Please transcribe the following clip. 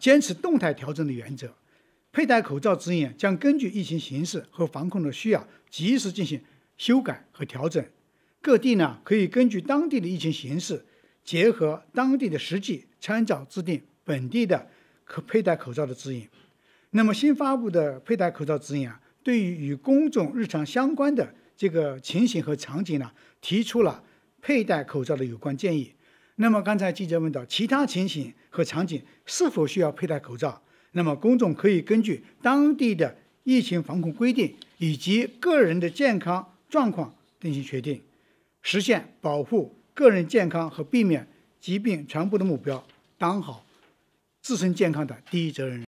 坚持动态调整的原则，佩戴口罩指引将根据疫情形势和防控的需要，及时进行修改和调整。各地呢可以根据当地的疫情形势，结合当地的实际，参照制定本地的可佩戴口罩的指引。那么新发布的佩戴口罩指引啊，对于与公众日常相关的这个情形和场景呢，提出了佩戴口罩的有关建议。那么刚才记者问到，其他情形和场景是否需要佩戴口罩？那么公众可以根据当地的疫情防控规定以及个人的健康状况进行确定，实现保护个人健康和避免疾病传播的目标，当好自身健康的第一责任人。